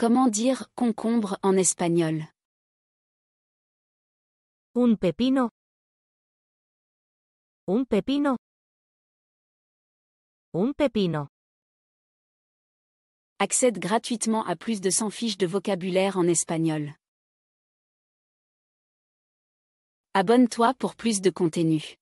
Comment dire concombre en espagnol Un pepino. Un pepino. Un pepino. Accède gratuitement à plus de 100 fiches de vocabulaire en espagnol. Abonne-toi pour plus de contenu.